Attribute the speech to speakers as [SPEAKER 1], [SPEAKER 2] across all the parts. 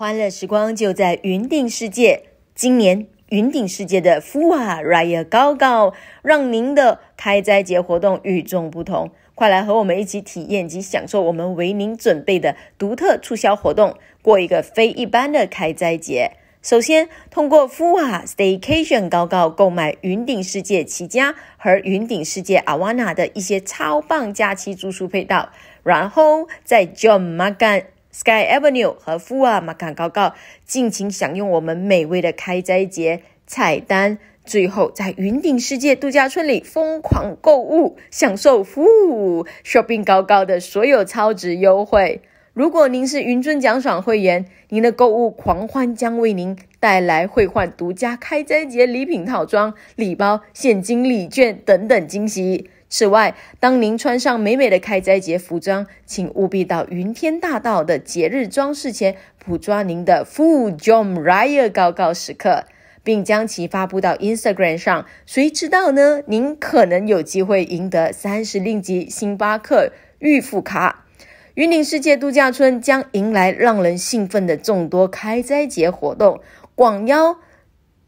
[SPEAKER 1] 欢乐时光就在云顶世界。今年云顶世界的 Fuwa Raya 高高让您的开斋节活动与众不同。快来和我们一起体验及享受我们为您准备的独特促销活动，过一个非一般的开斋节。首先，通过 Fuwa Station 高高购买云顶世界齐家和云顶世界阿瓦纳的一些超棒假期住宿配套，然后再 join 马干。Sky Avenue 和 Fuwa a n g 高尽情享用我们美味的开斋节菜单，最后在云顶世界度假村里疯狂购物，享受 Fu Shopping 高高的所有超值优惠。如果您是云尊奖赏会员，您的购物狂欢将为您带来兑换独家开斋节礼品套装、礼包、现金礼券等等惊喜。此外，当您穿上美美的开斋节服装，请务必到云天大道的节日装饰前捕捉您的 l j o h m Raya 高高时刻，并将其发布到 Instagram 上。谁知道呢？您可能有机会赢得三十令吉星巴克预付卡。云顶世界度假村将迎来让人兴奋的众多开斋节活动，广邀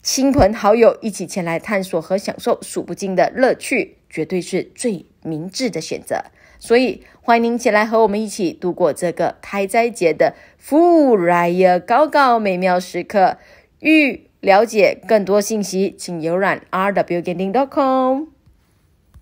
[SPEAKER 1] 亲朋好友一起前来探索和享受数不尽的乐趣。绝对是最明智的选择，所以欢迎您前来和我们一起度过这个开斋节的富来高高美妙时刻。欲了解更多信息，请浏览 rwdding.com g。